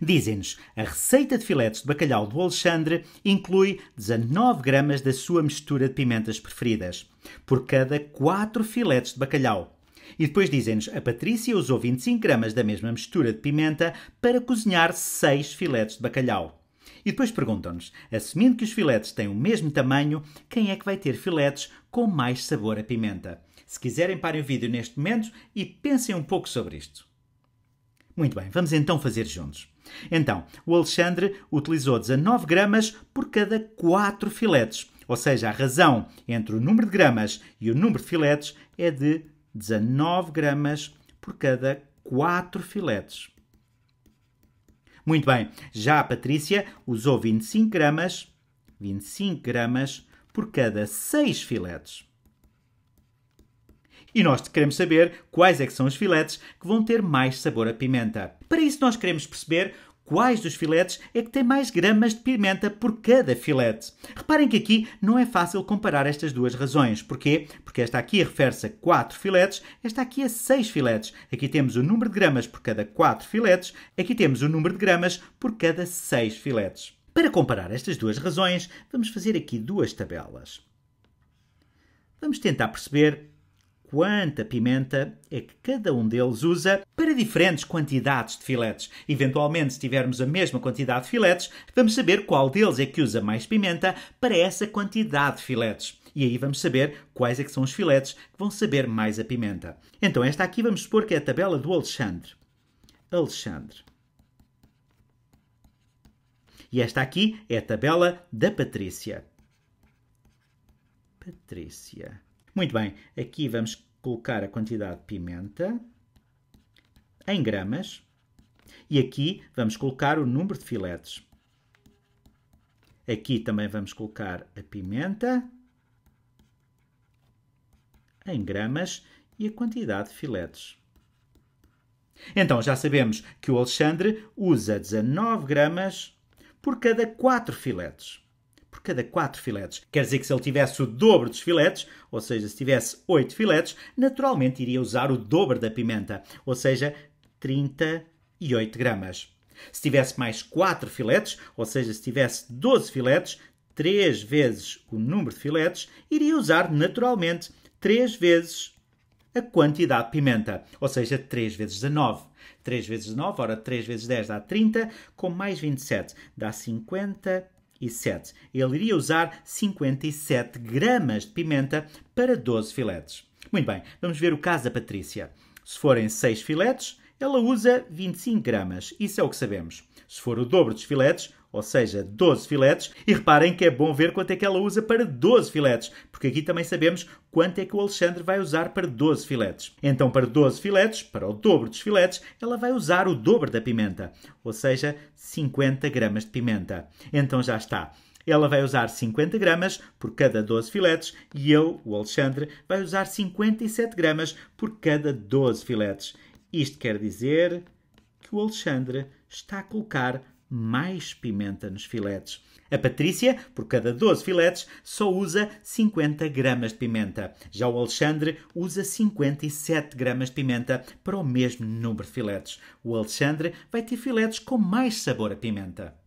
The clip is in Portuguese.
Dizem-nos, a receita de filetes de bacalhau do Alexandre inclui 19 gramas da sua mistura de pimentas preferidas, por cada 4 filetes de bacalhau. E depois dizem-nos, a Patrícia usou 25 gramas da mesma mistura de pimenta para cozinhar 6 filetes de bacalhau. E depois perguntam-nos, assumindo que os filetes têm o mesmo tamanho, quem é que vai ter filetes com mais sabor a pimenta? Se quiserem, parem o vídeo neste momento e pensem um pouco sobre isto. Muito bem, vamos então fazer juntos. Então, o Alexandre utilizou 19 gramas por cada 4 filetes, ou seja, a razão entre o número de gramas e o número de filetes é de 19 gramas por cada 4 filetes. Muito bem, já a Patrícia usou 25 gramas, 25 gramas por cada 6 filetes. E nós queremos saber quais é que são os filetes que vão ter mais sabor a pimenta. Para isso nós queremos perceber quais dos filetes é que tem mais gramas de pimenta por cada filete. Reparem que aqui não é fácil comparar estas duas razões. Porquê? Porque esta aqui refere-se a 4 filetes, esta aqui a 6 filetes. Aqui temos o número de gramas por cada 4 filetes, aqui temos o número de gramas por cada 6 filetes. Para comparar estas duas razões, vamos fazer aqui duas tabelas. Vamos tentar perceber quanta pimenta é que cada um deles usa para diferentes quantidades de filetes. Eventualmente, se tivermos a mesma quantidade de filetes, vamos saber qual deles é que usa mais pimenta para essa quantidade de filetes. E aí vamos saber quais é que são os filetes que vão saber mais a pimenta. Então, esta aqui vamos supor que é a tabela do Alexandre. Alexandre. E esta aqui é a tabela da Patrícia. Patrícia. Muito bem, aqui vamos colocar a quantidade de pimenta em gramas e aqui vamos colocar o número de filetes. Aqui também vamos colocar a pimenta em gramas e a quantidade de filetes. Então já sabemos que o Alexandre usa 19 gramas por cada 4 filetes por cada 4 filetes. Quer dizer que se ele tivesse o dobro dos filetes, ou seja, se tivesse 8 filetes, naturalmente iria usar o dobro da pimenta, ou seja, 38 gramas. Se tivesse mais 4 filetes, ou seja, se tivesse 12 filetes, 3 vezes o número de filetes, iria usar naturalmente 3 vezes a quantidade de pimenta, ou seja, 3 vezes 19. 3 vezes 9, ora 3 vezes 10 dá 30, com mais 27 dá 50 57. Ele iria usar 57 gramas de pimenta para 12 filetes. Muito bem, vamos ver o caso da Patrícia. Se forem 6 filetes, ela usa 25 gramas. Isso é o que sabemos. Se for o dobro dos filetes, ou seja, 12 filetes. E reparem que é bom ver quanto é que ela usa para 12 filetes, porque aqui também sabemos quanto é que o Alexandre vai usar para 12 filetes. Então, para 12 filetes, para o dobro dos filetes, ela vai usar o dobro da pimenta, ou seja, 50 gramas de pimenta. Então já está. Ela vai usar 50 gramas por cada 12 filetes e eu, o Alexandre, vai usar 57 gramas por cada 12 filetes. Isto quer dizer que o Alexandre está a colocar mais pimenta nos filetes. A Patrícia, por cada 12 filetes, só usa 50 gramas de pimenta. Já o Alexandre usa 57 gramas de pimenta para o mesmo número de filetes. O Alexandre vai ter filetes com mais sabor a pimenta.